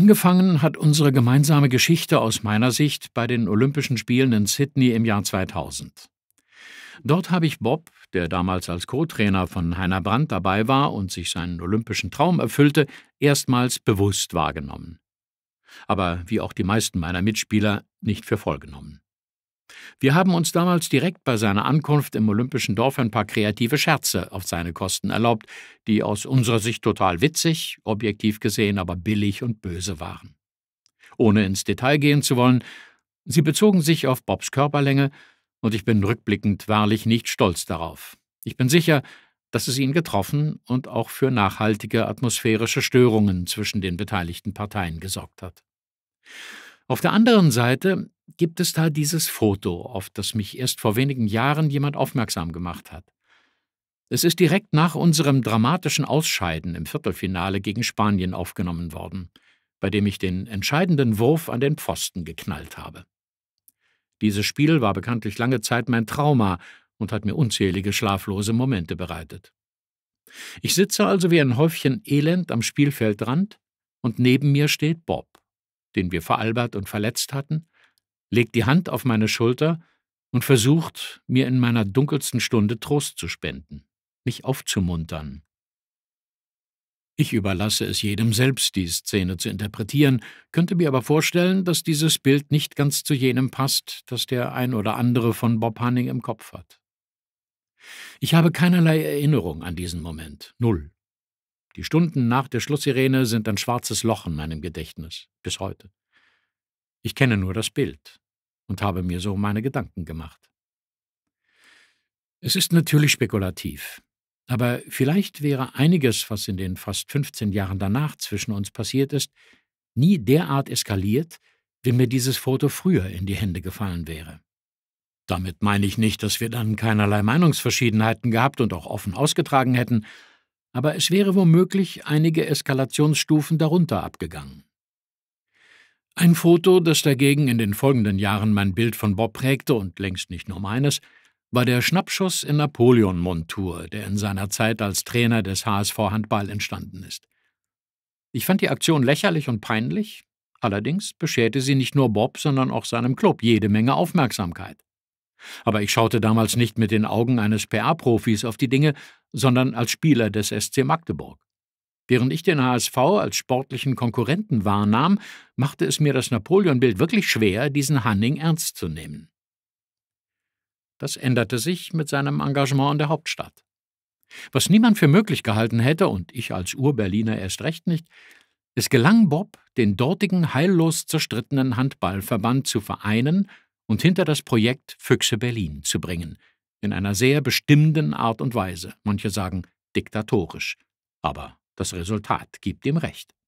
Angefangen hat unsere gemeinsame Geschichte aus meiner Sicht bei den Olympischen Spielen in Sydney im Jahr 2000. Dort habe ich Bob, der damals als Co-Trainer von Heiner Brandt dabei war und sich seinen olympischen Traum erfüllte, erstmals bewusst wahrgenommen. Aber wie auch die meisten meiner Mitspieler nicht für voll genommen. Wir haben uns damals direkt bei seiner Ankunft im Olympischen Dorf ein paar kreative Scherze auf seine Kosten erlaubt, die aus unserer Sicht total witzig, objektiv gesehen aber billig und böse waren. Ohne ins Detail gehen zu wollen, sie bezogen sich auf Bobs Körperlänge, und ich bin rückblickend wahrlich nicht stolz darauf. Ich bin sicher, dass es ihn getroffen und auch für nachhaltige atmosphärische Störungen zwischen den beteiligten Parteien gesorgt hat. Auf der anderen Seite gibt es da dieses Foto, auf das mich erst vor wenigen Jahren jemand aufmerksam gemacht hat. Es ist direkt nach unserem dramatischen Ausscheiden im Viertelfinale gegen Spanien aufgenommen worden, bei dem ich den entscheidenden Wurf an den Pfosten geknallt habe. Dieses Spiel war bekanntlich lange Zeit mein Trauma und hat mir unzählige schlaflose Momente bereitet. Ich sitze also wie ein Häufchen Elend am Spielfeldrand und neben mir steht Bob, den wir veralbert und verletzt hatten legt die Hand auf meine Schulter und versucht, mir in meiner dunkelsten Stunde Trost zu spenden, mich aufzumuntern. Ich überlasse es jedem selbst, die Szene zu interpretieren, könnte mir aber vorstellen, dass dieses Bild nicht ganz zu jenem passt, das der ein oder andere von Bob Hanning im Kopf hat. Ich habe keinerlei Erinnerung an diesen Moment, null. Die Stunden nach der Schlusssirene sind ein schwarzes Loch in meinem Gedächtnis, bis heute. Ich kenne nur das Bild und habe mir so meine Gedanken gemacht. Es ist natürlich spekulativ, aber vielleicht wäre einiges, was in den fast 15 Jahren danach zwischen uns passiert ist, nie derart eskaliert, wenn mir dieses Foto früher in die Hände gefallen wäre. Damit meine ich nicht, dass wir dann keinerlei Meinungsverschiedenheiten gehabt und auch offen ausgetragen hätten, aber es wäre womöglich einige Eskalationsstufen darunter abgegangen. Ein Foto, das dagegen in den folgenden Jahren mein Bild von Bob prägte und längst nicht nur meines, war der Schnappschuss in Napoleon-Montur, der in seiner Zeit als Trainer des HSV Handball entstanden ist. Ich fand die Aktion lächerlich und peinlich, allerdings bescherte sie nicht nur Bob, sondern auch seinem Club jede Menge Aufmerksamkeit. Aber ich schaute damals nicht mit den Augen eines PR-Profis auf die Dinge, sondern als Spieler des SC Magdeburg. Während ich den HSV als sportlichen Konkurrenten wahrnahm, machte es mir das Napoleon-Bild wirklich schwer, diesen Hanning ernst zu nehmen. Das änderte sich mit seinem Engagement in der Hauptstadt. Was niemand für möglich gehalten hätte, und ich als Ur-Berliner erst recht nicht, es gelang Bob, den dortigen heillos zerstrittenen Handballverband zu vereinen und hinter das Projekt Füchse Berlin zu bringen, in einer sehr bestimmten Art und Weise, manche sagen diktatorisch, aber das Resultat gibt ihm recht.